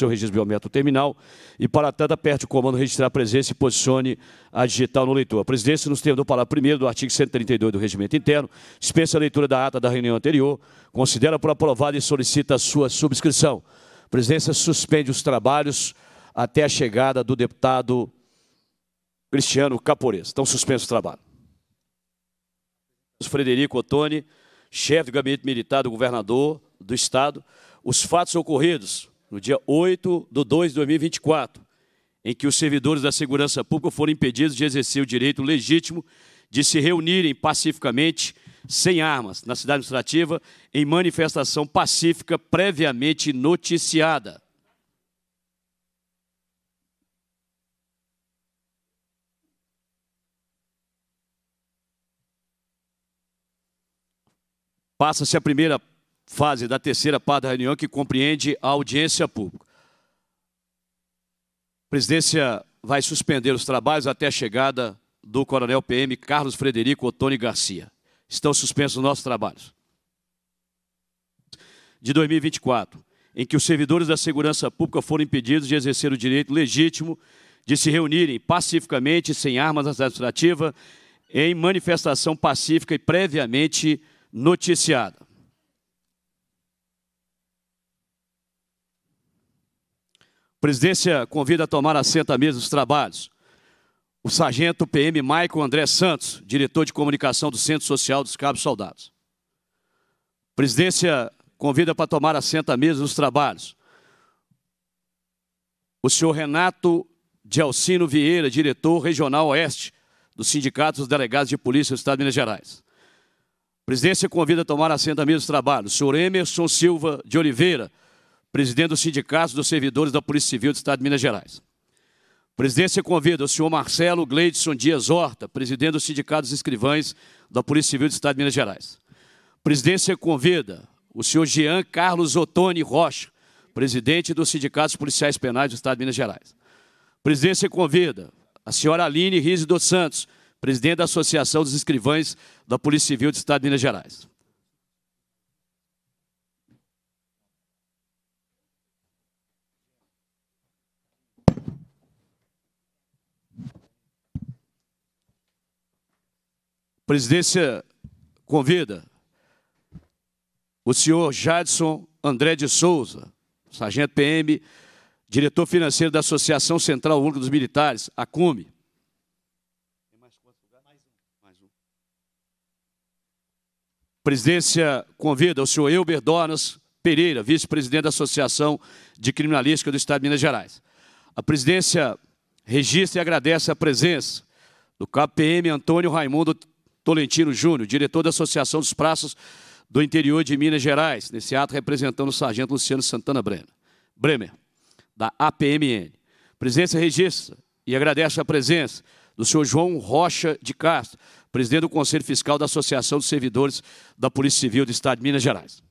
seu registro biométrico terminal e, para tanto, aperte o comando registrar a presença e posicione a digital no leitor. A presidência, nos termos do parágrafo 1 do artigo 132 do Regimento Interno, dispensa a leitura da ata da reunião anterior, considera por aprovada e solicita a sua subscrição. A presidência suspende os trabalhos até a chegada do deputado Cristiano Capores. estão suspensos os trabalho. Frederico Ottoni, chefe do gabinete militar do governador do estado, os fatos ocorridos no dia 8 de 2 de 2024, em que os servidores da segurança pública foram impedidos de exercer o direito legítimo de se reunirem pacificamente, sem armas, na cidade administrativa, em manifestação pacífica previamente noticiada. Passa-se a primeira fase da terceira parte da reunião, que compreende a audiência pública. A presidência vai suspender os trabalhos até a chegada do coronel PM Carlos Frederico Otoni Garcia. Estão suspensos os nossos trabalhos. De 2024, em que os servidores da segurança pública foram impedidos de exercer o direito legítimo de se reunirem pacificamente, sem armas administrativas, em manifestação pacífica e previamente noticiada. presidência convida a tomar assento à mesa dos trabalhos o sargento PM Maico André Santos, diretor de comunicação do Centro Social dos Cabos Soldados. presidência convida para tomar assento à mesa dos trabalhos o senhor Renato de Alcino Vieira, diretor regional Oeste do Sindicato dos Delegados de Polícia do Estado de Minas Gerais. presidência convida a tomar assento à mesa dos trabalhos o senhor Emerson Silva de Oliveira, presidente do Sindicato dos Servidores da Polícia Civil do Estado de Minas Gerais. Presidência convida o senhor Marcelo Gleidson Dias Horta, presidente do Sindicato dos Escrivães da Polícia Civil do Estado de Minas Gerais. Presidência convida o senhor Jean Carlos Ottoni Rocha, presidente do Sindicato dos Policiais Penais do Estado de Minas Gerais. Presidência convida a senhora Aline Rizzi dos Santos, presidente da Associação dos Escrivães da Polícia Civil do Estado de Minas Gerais. presidência convida o senhor Jadson André de Souza, sargento PM, diretor financeiro da Associação Central Única dos Militares, a CUME. Presidência convida o senhor Elber Dornas Pereira, vice-presidente da Associação de Criminalística do Estado de Minas Gerais. A presidência registra e agradece a presença do KPM Antônio Raimundo Tolentino Júnior, diretor da Associação dos Praças do Interior de Minas Gerais, nesse ato representando o sargento Luciano Santana Bremer, Bremer da APMN. Presença registra e agradece a presença do senhor João Rocha de Castro, presidente do Conselho Fiscal da Associação dos Servidores da Polícia Civil do Estado de Minas Gerais.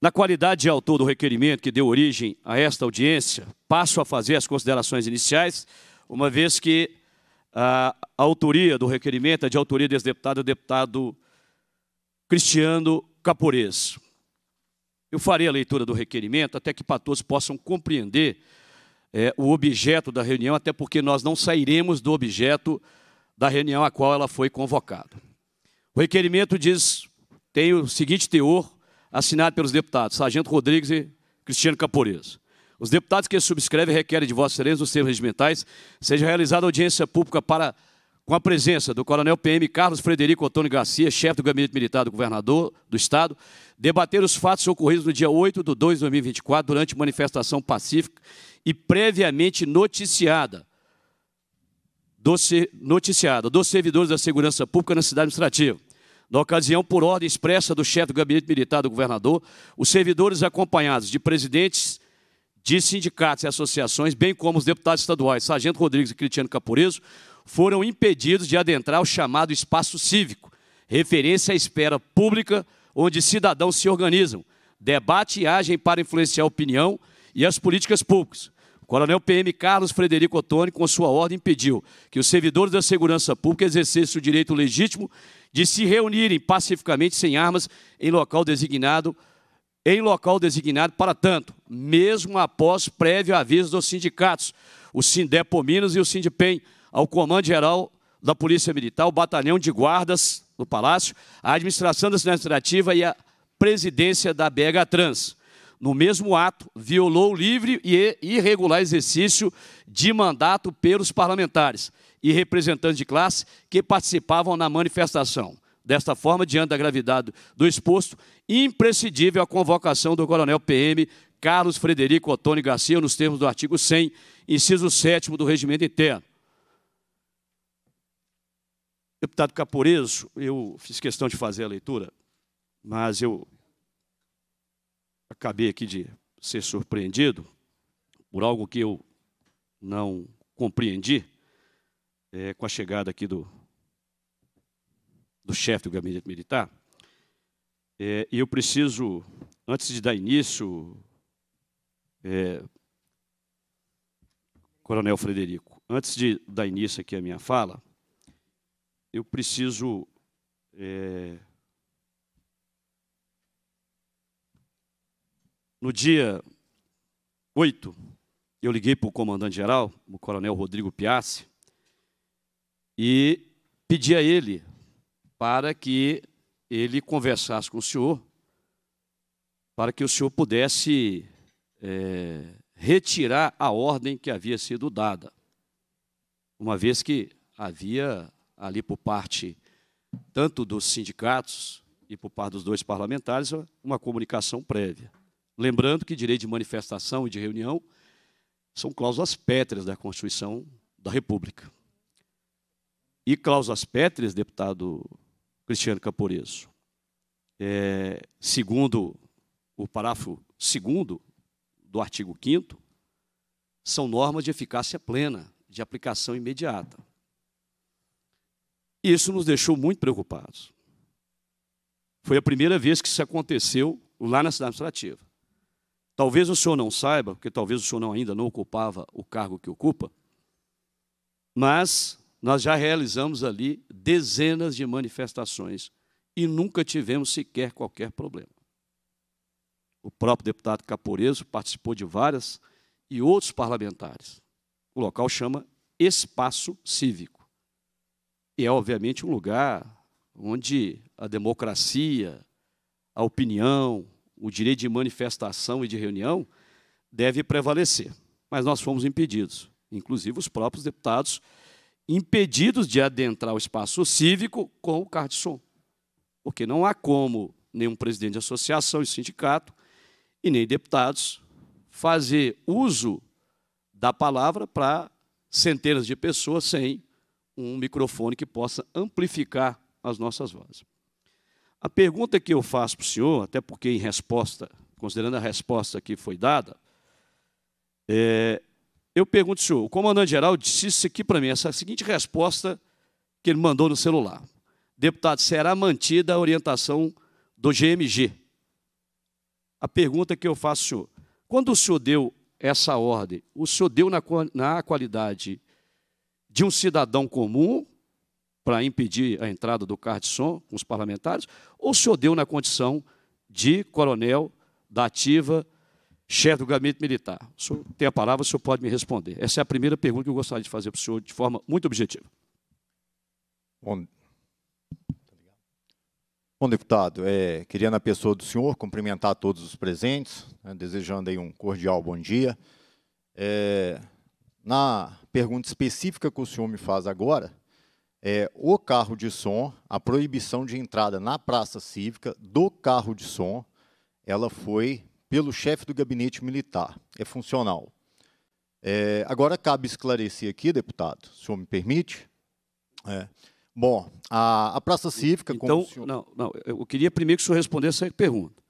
Na qualidade de autor do requerimento que deu origem a esta audiência, passo a fazer as considerações iniciais, uma vez que a, autoria do requerimento é de autoria do ex-deputado, é deputado Cristiano Capores. Eu farei a leitura do requerimento até que todos possam compreender é, o objeto da reunião, até porque nós não sairemos do objeto da reunião a qual ela foi convocada. O requerimento diz, tem o seguinte teor, assinado pelos deputados Sargento Rodrigues e Cristiano Capores. Os deputados que subscrevem requerem de Vossa Excelência os termos regimentais seja realizada audiência pública para com a presença do Coronel PM Carlos Frederico Antônio Garcia, chefe do Gabinete Militar do Governador do Estado, debater os fatos ocorridos no dia 8 de 2 de 2024 durante manifestação pacífica e previamente noticiada noticiada dos servidores da Segurança Pública na cidade administrativa. Na ocasião, por ordem expressa do chefe do Gabinete Militar do Governador, os servidores acompanhados de presidentes de sindicatos e associações, bem como os deputados estaduais Sargento Rodrigues e Cristiano Caporeso, foram impedidos de adentrar o chamado espaço cívico, referência à esfera pública onde cidadãos se organizam, debatem e agem para influenciar a opinião e as políticas públicas. O coronel PM Carlos Frederico Ottoni, com sua ordem, impediu que os servidores da segurança pública exercessem o direito legítimo de se reunirem pacificamente sem armas em local designado em local designado para tanto, mesmo após prévio aviso dos sindicatos, o Sindepominas e o Sindipem, ao Comando Geral da Polícia Militar, o Batalhão de Guardas do Palácio, a Administração da Administrativa e a Presidência da BH Trans. No mesmo ato, violou o livre e irregular exercício de mandato pelos parlamentares e representantes de classe que participavam na manifestação. Desta forma, diante da gravidade do exposto, imprescindível a convocação do Coronel PM Carlos Frederico Otônio Garcia, nos termos do artigo 100, inciso 7 do Regimento Interno. Deputado Caporeso, eu fiz questão de fazer a leitura, mas eu acabei aqui de ser surpreendido por algo que eu não compreendi é, com a chegada aqui do do chefe do gabinete militar. É, e eu preciso, antes de dar início, é, Coronel Frederico, antes de dar início aqui à minha fala, eu preciso é, no dia 8, eu liguei para o comandante-geral, o coronel Rodrigo Piazzi, e pedi a ele para que ele conversasse com o senhor, para que o senhor pudesse é, retirar a ordem que havia sido dada, uma vez que havia ali por parte tanto dos sindicatos e por parte dos dois parlamentares uma comunicação prévia. Lembrando que direito de manifestação e de reunião são cláusulas pétreas da Constituição da República. E cláusulas pétreas, deputado Cristiano Caporeso. É, segundo o parágrafo 2 do artigo 5 são normas de eficácia plena, de aplicação imediata. Isso nos deixou muito preocupados. Foi a primeira vez que isso aconteceu lá na cidade administrativa. Talvez o senhor não saiba, porque talvez o senhor não, ainda não ocupava o cargo que ocupa, mas nós já realizamos ali dezenas de manifestações e nunca tivemos sequer qualquer problema. O próprio deputado Caporeso participou de várias e outros parlamentares. O local chama Espaço Cívico. E é, obviamente, um lugar onde a democracia, a opinião, o direito de manifestação e de reunião deve prevalecer. Mas nós fomos impedidos, inclusive os próprios deputados impedidos de adentrar o espaço cívico com o som. Porque não há como nenhum presidente de associação e sindicato e nem deputados fazer uso da palavra para centenas de pessoas sem um microfone que possa amplificar as nossas vozes. A pergunta que eu faço para o senhor, até porque em resposta, considerando a resposta que foi dada, é, eu pergunto, senhor, o comandante-geral disse isso aqui para mim, essa seguinte resposta que ele mandou no celular. Deputado, será mantida a orientação do GMG. A pergunta que eu faço, senhor, quando o senhor deu essa ordem, o senhor deu na, na qualidade de um cidadão comum para impedir a entrada do carro de som com os parlamentares, ou o senhor deu na condição de coronel da ativa chefe do gabinete militar. O senhor tem a palavra, o senhor pode me responder. Essa é a primeira pergunta que eu gostaria de fazer para o senhor de forma muito objetiva. Bom, Bom deputado, é, queria na pessoa do senhor cumprimentar todos os presentes, né, desejando aí um cordial bom dia. É, na pergunta específica que o senhor me faz agora, é, o carro de som, a proibição de entrada na praça cívica do carro de som, ela foi pelo chefe do gabinete militar. É funcional. É, agora cabe esclarecer aqui, deputado, se o senhor me permite. É, bom, a, a, Praça Cívica. Então, o senhor... não, não, eu queria primeiro que o senhor respondesse essa pergunta.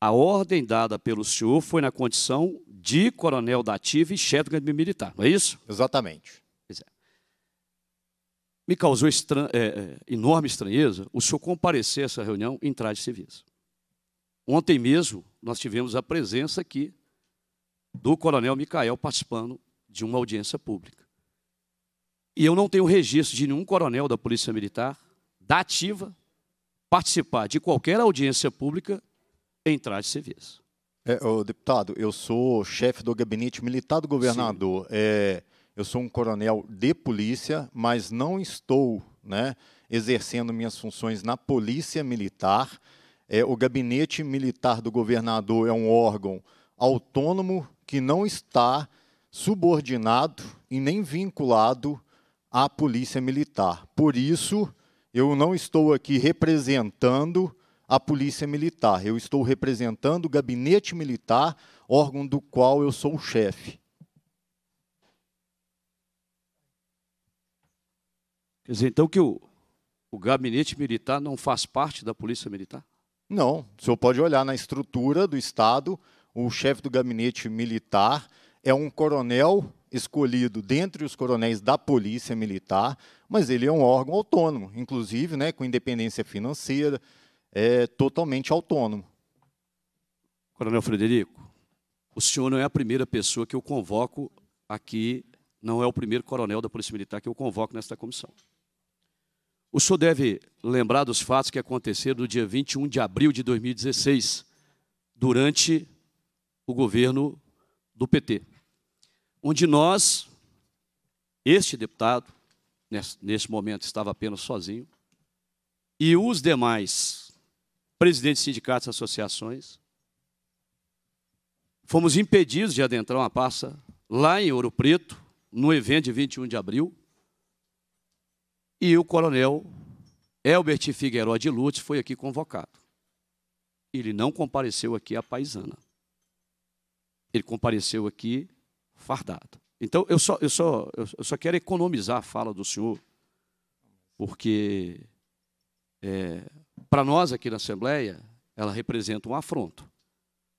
A ordem dada pelo senhor foi na condição de coronel da ativa e chefe do gabinete militar, não é isso? Exatamente. É. Me causou estran... É, é, enorme estranheza o senhor comparecer a essa reunião em traje de serviço. Ontem mesmo nós tivemos a presença aqui do Coronel Micael participando de uma audiência pública. E eu não tenho registro de nenhum coronel da Polícia Militar, da ativa, participar de qualquer audiência pública em traje serviço. É, deputado, eu sou chefe do gabinete militar do governador. É, eu sou um coronel de polícia, mas não estou né, exercendo minhas funções na polícia militar. É, o gabinete militar do governador é um órgão autônomo que não está subordinado e nem vinculado à polícia militar. Por isso, eu não estou aqui representando a polícia militar, eu estou representando o gabinete militar, órgão do qual eu sou o chefe. Quer dizer, então, que o, o gabinete militar não faz parte da polícia militar? Não, o senhor pode olhar na estrutura do Estado, o chefe do gabinete militar é um coronel escolhido dentre os coronéis da Polícia Militar, mas ele é um órgão autônomo, inclusive né, com independência financeira, é totalmente autônomo. Coronel Frederico, o senhor não é a primeira pessoa que eu convoco aqui, não é o primeiro coronel da Polícia Militar que eu convoco nesta comissão. O senhor deve lembrar dos fatos que aconteceram no dia 21 de abril de 2016, durante o governo do PT, onde nós, este deputado, nesse momento estava apenas sozinho, e os demais presidentes de sindicatos e associações, fomos impedidos de adentrar uma pasta lá em Ouro Preto, no evento de 21 de abril, e o coronel Elbert Figueiró de Lutz foi aqui convocado. Ele não compareceu aqui à paisana. Ele compareceu aqui fardado. Então, eu só, eu só, eu só quero economizar a fala do senhor, porque é, para nós aqui na Assembleia, ela representa um afronto.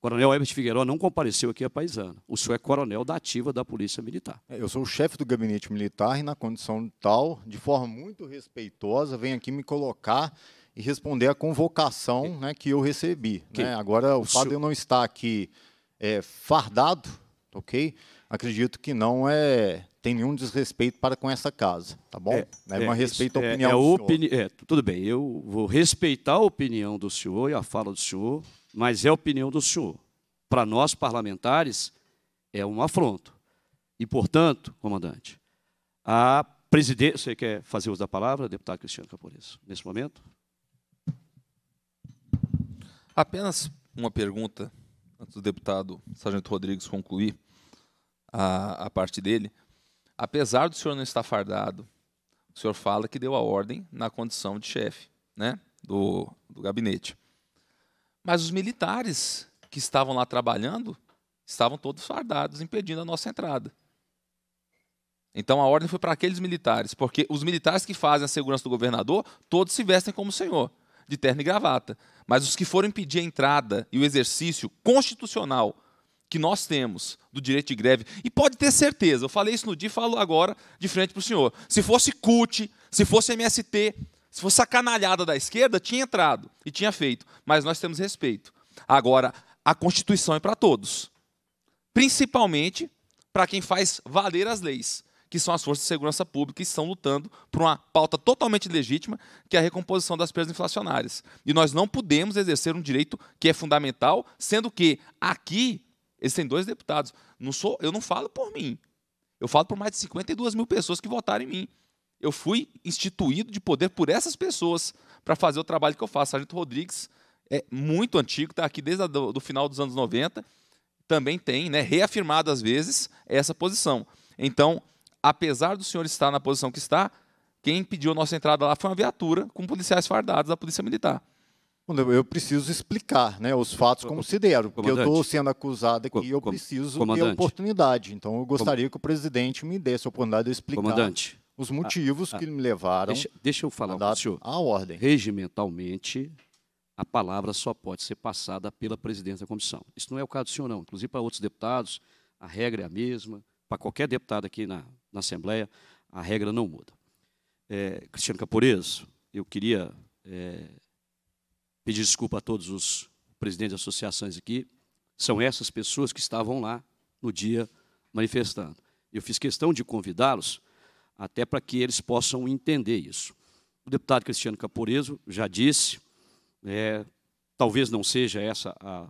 Coronel Herbert Figueiredo não compareceu aqui a paisana. O senhor é coronel da ativa da Polícia Militar. É, eu sou o chefe do gabinete militar e, na condição tal, de forma muito respeitosa, venho aqui me colocar e responder à convocação que, né, que eu recebi. Que, né? Agora, o, o fato senhor... de eu não estar aqui é, fardado, ok? acredito que não é tem nenhum desrespeito para com essa casa, tá bom? É, né, é, é respeito à opinião é, é do opini senhor. É, tudo bem, eu vou respeitar a opinião do senhor e a fala do senhor, mas é a opinião do senhor. Para nós parlamentares é um afronto. E, portanto, comandante, a presidência, você quer fazer uso da palavra, deputado Cristiano Caporeso, nesse momento? Apenas uma pergunta antes do deputado Sargento Rodrigues concluir a, a parte dele. Apesar do senhor não estar fardado, o senhor fala que deu a ordem na condição de chefe né, do, do gabinete. Mas os militares que estavam lá trabalhando estavam todos fardados, impedindo a nossa entrada. Então a ordem foi para aqueles militares, porque os militares que fazem a segurança do governador, todos se vestem como o senhor, de terno e gravata. Mas os que foram impedir a entrada e o exercício constitucional que nós temos do direito de greve, e pode ter certeza, eu falei isso no dia e falo agora de frente para o senhor. Se fosse CUT, se fosse MST, se fosse a canalhada da esquerda, tinha entrado e tinha feito, mas nós temos respeito. Agora, a Constituição é para todos, principalmente para quem faz valer as leis, que são as forças de segurança pública que estão lutando por uma pauta totalmente legítima, que é a recomposição das perdas inflacionárias. E nós não podemos exercer um direito que é fundamental, sendo que aqui Existem dois deputados. Não sou, eu não falo por mim. Eu falo por mais de 52 mil pessoas que votaram em mim. Eu fui instituído de poder por essas pessoas para fazer o trabalho que eu faço. Sargento Rodrigues é muito antigo, está aqui desde do, final dos anos 90. Também tem, né, reafirmado às vezes, essa posição. Então, apesar do senhor estar na posição que está, quem pediu a nossa entrada lá foi uma viatura com policiais fardados da Polícia Militar. Eu preciso explicar né, os fatos como se deram, porque eu estou sendo acusado aqui e eu preciso comandante. ter oportunidade. Então, eu gostaria que o presidente me desse a oportunidade de explicar comandante. os ah, motivos ah. que me levaram deixa, deixa eu falar a, senhor. a ordem. Regimentalmente, a palavra só pode ser passada pela presidente da comissão. Isso não é o caso do senhor, não. Inclusive, para outros deputados, a regra é a mesma. Para qualquer deputado aqui na, na Assembleia, a regra não muda. É, Cristiano Caporeso, eu queria... É, pedir desculpa a todos os presidentes de associações aqui, são essas pessoas que estavam lá no dia manifestando. Eu fiz questão de convidá-los até para que eles possam entender isso. O deputado Cristiano Caporeso já disse, é, talvez não seja essa a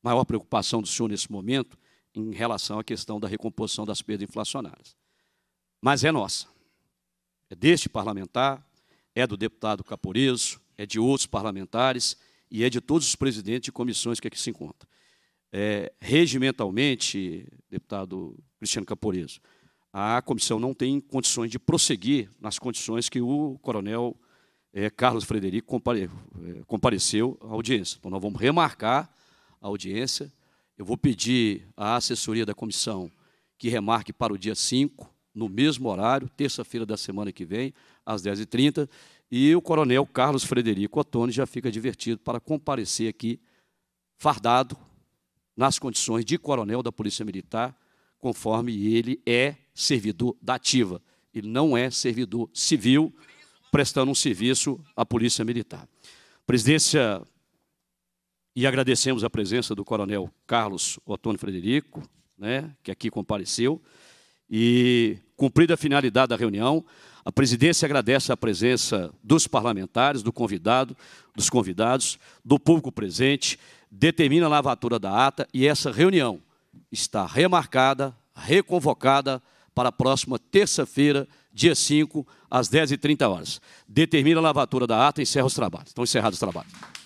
maior preocupação do senhor nesse momento em relação à questão da recomposição das perdas inflacionárias. Mas é nossa. É deste parlamentar, é do deputado Caporeso, é de outros parlamentares e é de todos os presidentes de comissões que aqui se encontram. É, regimentalmente, deputado Cristiano Caporeso, a comissão não tem condições de prosseguir nas condições que o coronel é, Carlos Frederico compare, é, compareceu à audiência. Então, nós vamos remarcar a audiência. Eu vou pedir à assessoria da comissão que remarque para o dia 5, no mesmo horário, terça-feira da semana que vem, às 10h30. E o coronel Carlos Frederico Ottoni já fica divertido para comparecer aqui, fardado, nas condições de coronel da Polícia Militar, conforme ele é servidor da ativa. Ele não é servidor civil, prestando um serviço à Polícia Militar. Presidência, e agradecemos a presença do coronel Carlos Ottoni Frederico, né, que aqui compareceu. E, cumprida a finalidade da reunião, a presidência agradece a presença dos parlamentares, do convidado, dos convidados, do público presente, determina a lavatura da ata e essa reunião está remarcada, reconvocada para a próxima terça-feira, dia 5, às 10h30. Determina a lavatura da ata e encerra os trabalhos. Estão encerrados os trabalhos.